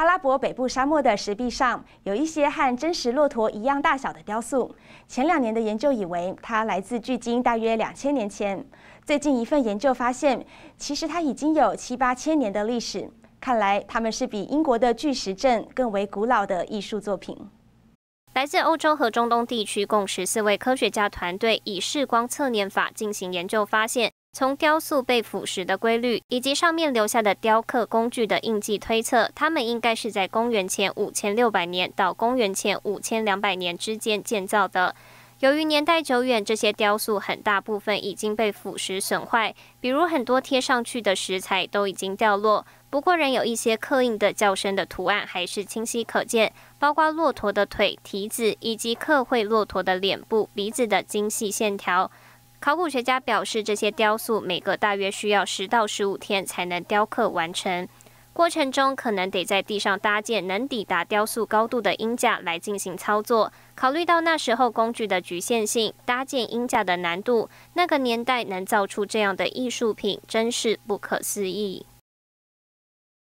阿拉伯北部沙漠的石壁上有一些和真实骆驼一样大小的雕塑。前两年的研究以为它来自距今大约两千年前，最近一份研究发现，其实它已经有七八千年的历史。看来它们是比英国的巨石阵更为古老的艺术作品。来自欧洲和中东地区共十四位科学家团队以视光测年法进行研究，发现。从雕塑被腐蚀的规律，以及上面留下的雕刻工具的印记推测，它们应该是在公元前五千六百年到公元前五千两百年之间建造的。由于年代久远，这些雕塑很大部分已经被腐蚀损坏，比如很多贴上去的石材都已经掉落。不过，仍有一些刻印的较深的图案还是清晰可见，包括骆驼的腿、蹄子，以及刻绘骆驼的脸部、鼻子的精细线条。考古学家表示，这些雕塑每个大约需要十到十五天才能雕刻完成。过程中可能得在地上搭建能抵达雕塑高度的鹰架来进行操作。考虑到那时候工具的局限性，搭建鹰架的难度，那个年代能造出这样的艺术品，真是不可思议。